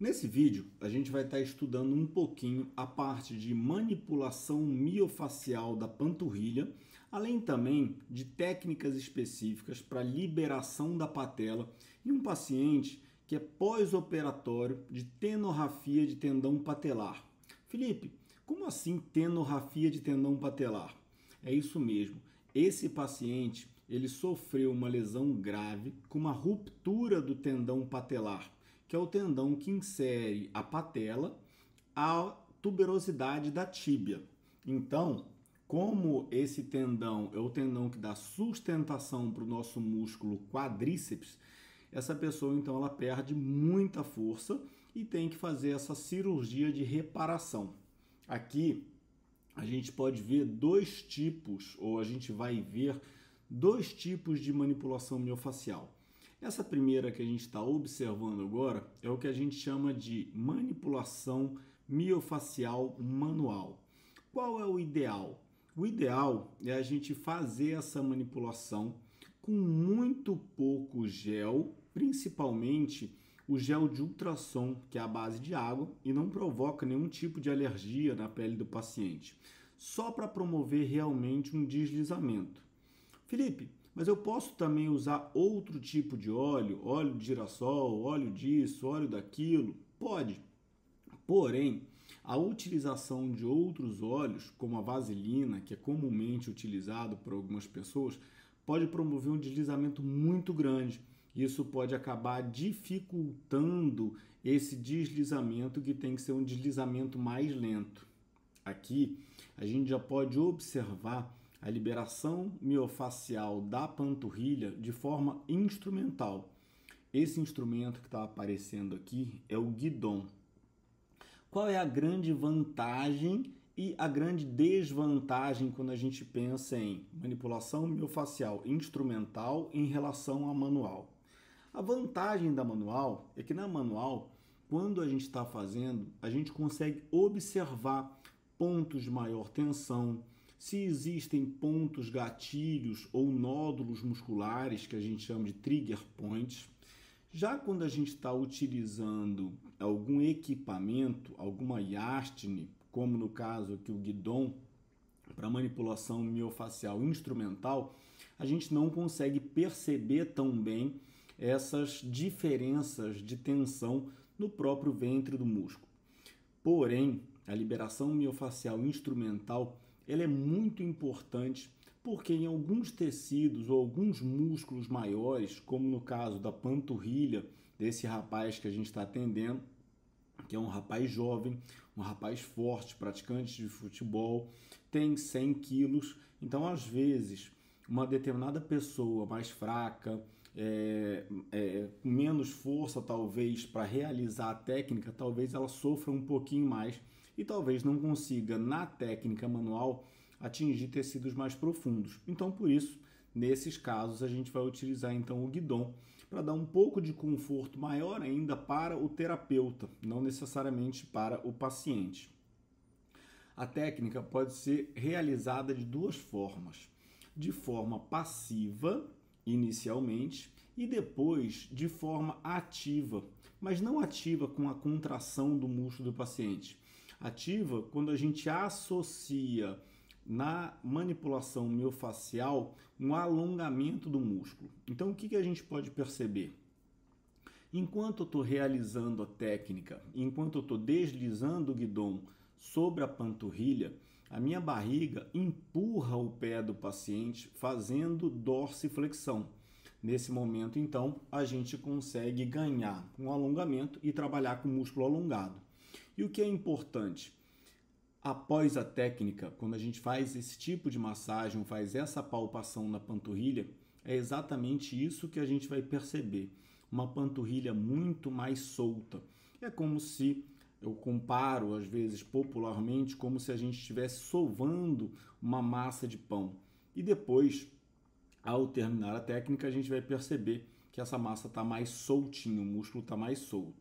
Nesse vídeo, a gente vai estar tá estudando um pouquinho a parte de manipulação miofacial da panturrilha, além também de técnicas específicas para liberação da patela em um paciente que é pós-operatório de tenorrafia de tendão patelar. Felipe, como assim tenorrafia de tendão patelar? É isso mesmo. Esse paciente, ele sofreu uma lesão grave com uma ruptura do tendão patelar que é o tendão que insere a patela à tuberosidade da tíbia. Então, como esse tendão é o tendão que dá sustentação para o nosso músculo quadríceps, essa pessoa então ela perde muita força e tem que fazer essa cirurgia de reparação. Aqui a gente pode ver dois tipos, ou a gente vai ver dois tipos de manipulação miofacial. Essa primeira que a gente está observando agora é o que a gente chama de manipulação miofacial manual. Qual é o ideal? O ideal é a gente fazer essa manipulação com muito pouco gel, principalmente o gel de ultrassom, que é a base de água e não provoca nenhum tipo de alergia na pele do paciente, só para promover realmente um deslizamento. Felipe, mas eu posso também usar outro tipo de óleo, óleo de girassol, óleo disso, óleo daquilo? Pode. Porém, a utilização de outros óleos, como a vaselina, que é comumente utilizado por algumas pessoas, pode promover um deslizamento muito grande. Isso pode acabar dificultando esse deslizamento, que tem que ser um deslizamento mais lento. Aqui, a gente já pode observar a liberação miofacial da panturrilha de forma instrumental. Esse instrumento que está aparecendo aqui é o guidon. Qual é a grande vantagem e a grande desvantagem quando a gente pensa em manipulação miofacial instrumental em relação a manual? A vantagem da manual é que na manual, quando a gente está fazendo, a gente consegue observar pontos de maior tensão, se existem pontos gatilhos ou nódulos musculares, que a gente chama de trigger points. Já quando a gente está utilizando algum equipamento, alguma yastne, como no caso aqui o guidon, para manipulação miofacial instrumental, a gente não consegue perceber tão bem essas diferenças de tensão no próprio ventre do músculo. Porém, a liberação miofacial instrumental ela é muito importante porque em alguns tecidos ou alguns músculos maiores, como no caso da panturrilha desse rapaz que a gente está atendendo, que é um rapaz jovem, um rapaz forte, praticante de futebol, tem 100 quilos. Então, às vezes, uma determinada pessoa mais fraca, é, é, menos força talvez para realizar a técnica, talvez ela sofra um pouquinho mais e talvez não consiga, na técnica manual, atingir tecidos mais profundos. Então, por isso, nesses casos, a gente vai utilizar então o guidon para dar um pouco de conforto maior ainda para o terapeuta, não necessariamente para o paciente. A técnica pode ser realizada de duas formas: de forma passiva, inicialmente, e depois de forma ativa, mas não ativa com a contração do músculo do paciente ativa quando a gente associa na manipulação miofacial um alongamento do músculo. Então, o que, que a gente pode perceber? Enquanto eu estou realizando a técnica, enquanto eu estou deslizando o guidão sobre a panturrilha, a minha barriga empurra o pé do paciente fazendo dorsiflexão. Nesse momento, então, a gente consegue ganhar um alongamento e trabalhar com o músculo alongado. E o que é importante? Após a técnica, quando a gente faz esse tipo de massagem, faz essa palpação na panturrilha, é exatamente isso que a gente vai perceber. Uma panturrilha muito mais solta. É como se eu comparo, às vezes popularmente, como se a gente estivesse sovando uma massa de pão. E depois, ao terminar a técnica, a gente vai perceber que essa massa está mais soltinha, o músculo está mais solto.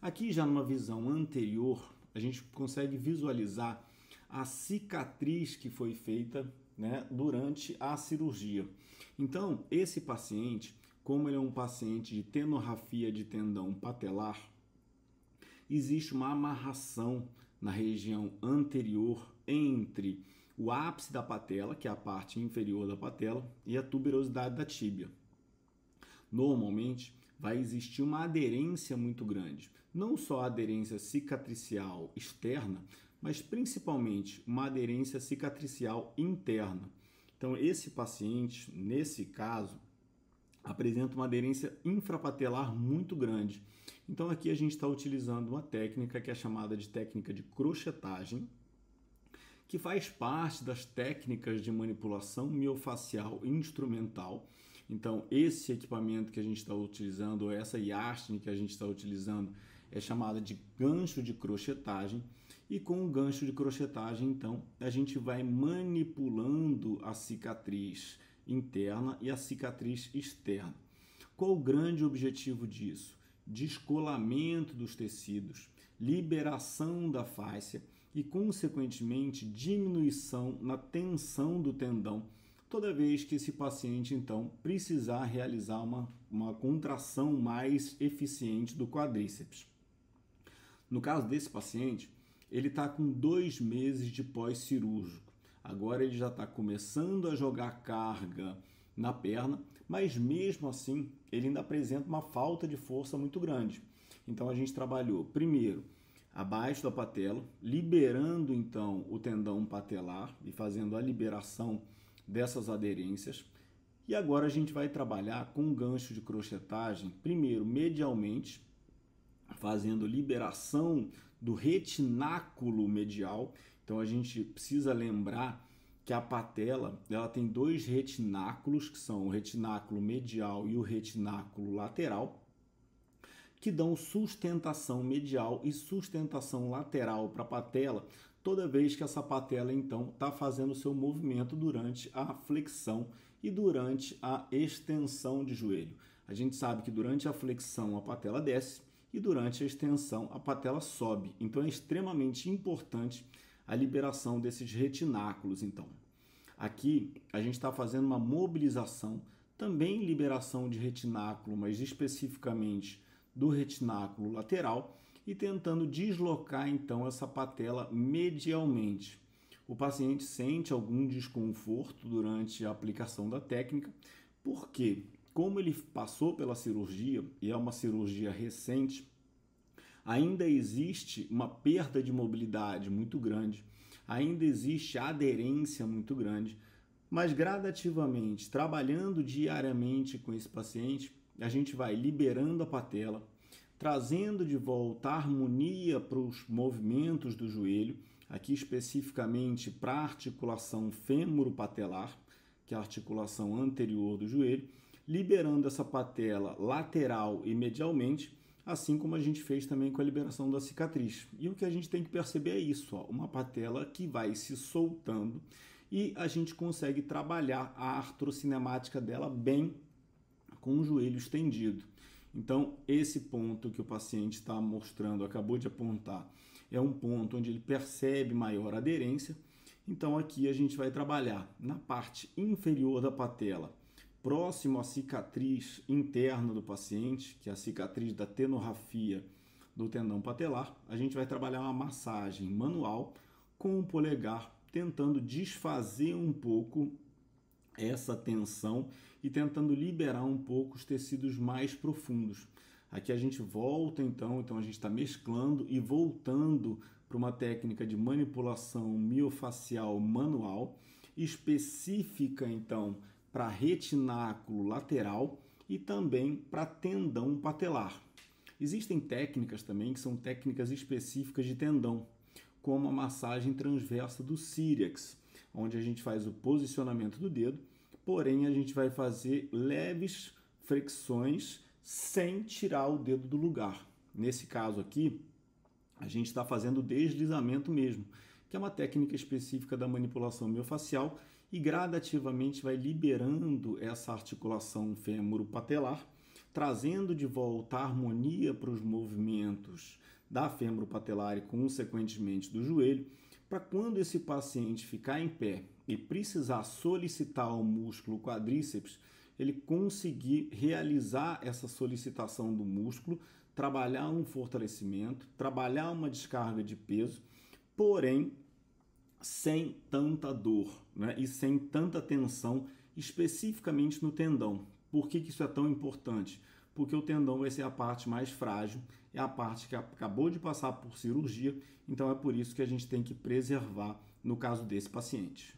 Aqui, já numa visão anterior, a gente consegue visualizar a cicatriz que foi feita né, durante a cirurgia. Então, esse paciente, como ele é um paciente de tenorrafia de tendão patelar, existe uma amarração na região anterior entre o ápice da patela, que é a parte inferior da patela, e a tuberosidade da tíbia. Normalmente, vai existir uma aderência muito grande. Não só a aderência cicatricial externa, mas principalmente uma aderência cicatricial interna. Então, esse paciente, nesse caso, apresenta uma aderência infrapatelar muito grande. Então, aqui a gente está utilizando uma técnica que é chamada de técnica de crochetagem, que faz parte das técnicas de manipulação miofacial instrumental então, esse equipamento que a gente está utilizando, ou essa yastin que a gente está utilizando, é chamada de gancho de crochetagem. E com o gancho de crochetagem, então, a gente vai manipulando a cicatriz interna e a cicatriz externa. Qual o grande objetivo disso? Descolamento dos tecidos, liberação da fáscia e, consequentemente, diminuição na tensão do tendão toda vez que esse paciente, então, precisar realizar uma, uma contração mais eficiente do quadríceps. No caso desse paciente, ele está com dois meses de pós-cirúrgico. Agora ele já está começando a jogar carga na perna, mas mesmo assim ele ainda apresenta uma falta de força muito grande. Então a gente trabalhou primeiro abaixo da patela, liberando então o tendão patelar e fazendo a liberação dessas aderências. E agora a gente vai trabalhar com um gancho de crochetagem, primeiro medialmente, fazendo liberação do retináculo medial. Então a gente precisa lembrar que a patela ela tem dois retináculos, que são o retináculo medial e o retináculo lateral, que dão sustentação medial e sustentação lateral para a patela, toda vez que essa patela então está fazendo o seu movimento durante a flexão e durante a extensão de joelho. A gente sabe que durante a flexão a patela desce e durante a extensão a patela sobe. Então é extremamente importante a liberação desses retináculos. Então, aqui a gente está fazendo uma mobilização, também liberação de retináculo, mas especificamente do retináculo lateral e tentando deslocar então essa patela medialmente. O paciente sente algum desconforto durante a aplicação da técnica, porque, como ele passou pela cirurgia e é uma cirurgia recente, ainda existe uma perda de mobilidade muito grande, ainda existe aderência muito grande, mas gradativamente, trabalhando diariamente com esse paciente, a gente vai liberando a patela, trazendo de volta a harmonia para os movimentos do joelho, aqui especificamente para a articulação fêmuro-patelar, que é a articulação anterior do joelho, liberando essa patela lateral e medialmente, assim como a gente fez também com a liberação da cicatriz. E o que a gente tem que perceber é isso, ó, uma patela que vai se soltando e a gente consegue trabalhar a artrocinemática dela bem com o joelho estendido. Então, esse ponto que o paciente está mostrando, acabou de apontar, é um ponto onde ele percebe maior aderência. Então, aqui a gente vai trabalhar na parte inferior da patela, próximo à cicatriz interna do paciente, que é a cicatriz da tenorrafia do tendão patelar, a gente vai trabalhar uma massagem manual com o polegar, tentando desfazer um pouco essa tensão e tentando liberar um pouco os tecidos mais profundos. Aqui a gente volta então, então a gente está mesclando e voltando para uma técnica de manipulação miofacial manual, específica então para retináculo lateral e também para tendão patelar. Existem técnicas também que são técnicas específicas de tendão, como a massagem transversa do sírax onde a gente faz o posicionamento do dedo, porém a gente vai fazer leves fricções sem tirar o dedo do lugar. Nesse caso aqui, a gente está fazendo deslizamento mesmo, que é uma técnica específica da manipulação miofascial e gradativamente vai liberando essa articulação fêmuro-patelar, trazendo de volta a harmonia para os movimentos da fêmuro-patelar e consequentemente do joelho para quando esse paciente ficar em pé e precisar solicitar o músculo quadríceps, ele conseguir realizar essa solicitação do músculo, trabalhar um fortalecimento, trabalhar uma descarga de peso, porém sem tanta dor né? e sem tanta tensão, especificamente no tendão. Por que, que isso é tão importante? porque o tendão vai ser a parte mais frágil, é a parte que acabou de passar por cirurgia, então é por isso que a gente tem que preservar no caso desse paciente.